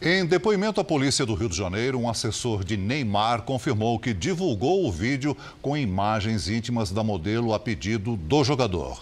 Em depoimento à polícia do Rio de Janeiro, um assessor de Neymar confirmou que divulgou o vídeo com imagens íntimas da modelo a pedido do jogador.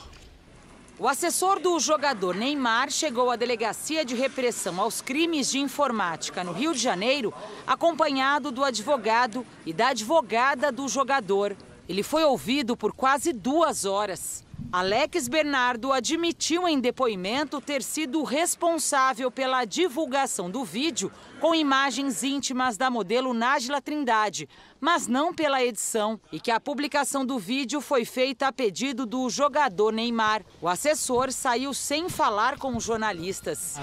O assessor do jogador Neymar chegou à Delegacia de Repressão aos Crimes de Informática no Rio de Janeiro, acompanhado do advogado e da advogada do jogador. Ele foi ouvido por quase duas horas. Alex Bernardo admitiu em depoimento ter sido responsável pela divulgação do vídeo com imagens íntimas da modelo Nájila Trindade, mas não pela edição, e que a publicação do vídeo foi feita a pedido do jogador Neymar. O assessor saiu sem falar com os jornalistas.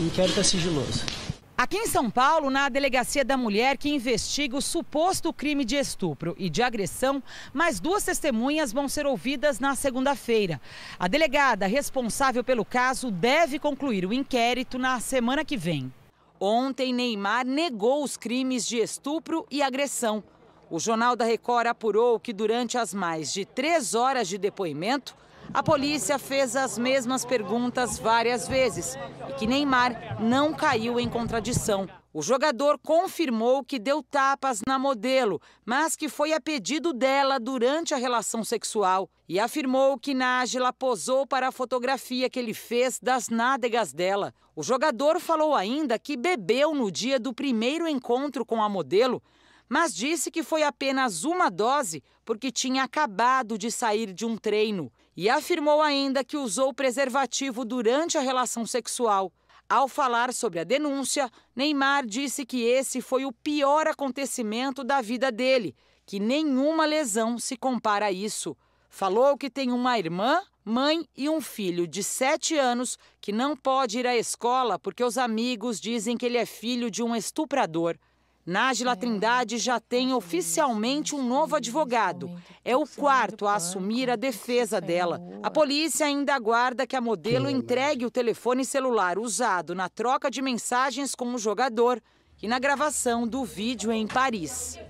O inquérito é sigiloso. Aqui em São Paulo, na delegacia da mulher que investiga o suposto crime de estupro e de agressão, mais duas testemunhas vão ser ouvidas na segunda-feira. A delegada responsável pelo caso deve concluir o inquérito na semana que vem. Ontem, Neymar negou os crimes de estupro e agressão. O Jornal da Record apurou que durante as mais de três horas de depoimento, a polícia fez as mesmas perguntas várias vezes e que Neymar não caiu em contradição. O jogador confirmou que deu tapas na modelo, mas que foi a pedido dela durante a relação sexual e afirmou que Nájila posou para a fotografia que ele fez das nádegas dela. O jogador falou ainda que bebeu no dia do primeiro encontro com a modelo, mas disse que foi apenas uma dose porque tinha acabado de sair de um treino e afirmou ainda que usou preservativo durante a relação sexual. Ao falar sobre a denúncia, Neymar disse que esse foi o pior acontecimento da vida dele, que nenhuma lesão se compara a isso. Falou que tem uma irmã, mãe e um filho de 7 anos que não pode ir à escola porque os amigos dizem que ele é filho de um estuprador. Nájila Trindade já tem oficialmente um novo advogado. É o quarto a assumir a defesa dela. A polícia ainda aguarda que a modelo entregue o telefone celular usado na troca de mensagens com o jogador e na gravação do vídeo em Paris.